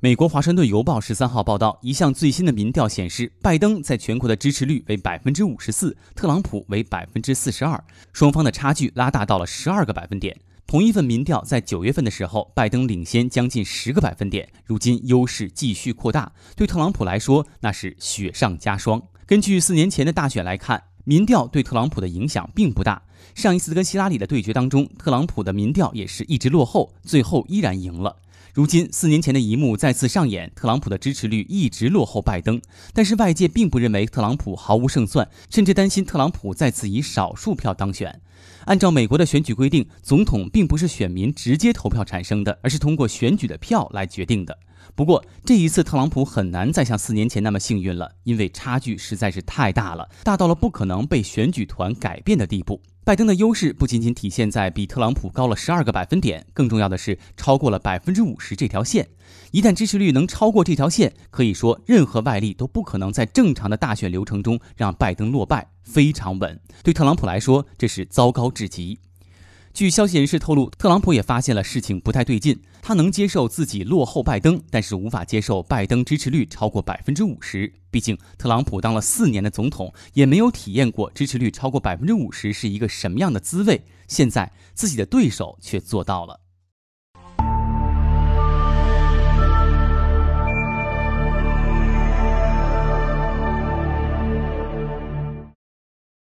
美国《华盛顿邮报》十三号报道，一项最新的民调显示，拜登在全国的支持率为百分之五十四，特朗普为百分之四十二，双方的差距拉大到了十二个百分点。同一份民调在九月份的时候，拜登领先将近十个百分点，如今优势继续扩大，对特朗普来说那是雪上加霜。根据四年前的大选来看，民调对特朗普的影响并不大。上一次跟希拉里的对决当中，特朗普的民调也是一直落后，最后依然赢了。如今四年前的一幕再次上演，特朗普的支持率一直落后拜登，但是外界并不认为特朗普毫无胜算，甚至担心特朗普再次以少数票当选。按照美国的选举规定，总统并不是选民直接投票产生的，而是通过选举的票来决定的。不过这一次，特朗普很难再像四年前那么幸运了，因为差距实在是太大了，大到了不可能被选举团改变的地步。拜登的优势不仅仅体现在比特朗普高了十二个百分点，更重要的是超过了百分之五十这条线。一旦支持率能超过这条线，可以说任何外力都不可能在正常的大选流程中让拜登落败，非常稳。对特朗普来说，这是糟糕至极。据消息人士透露，特朗普也发现了事情不太对劲。他能接受自己落后拜登，但是无法接受拜登支持率超过百分之五十。毕竟，特朗普当了四年的总统，也没有体验过支持率超过百分之五十是一个什么样的滋味。现在，自己的对手却做到了。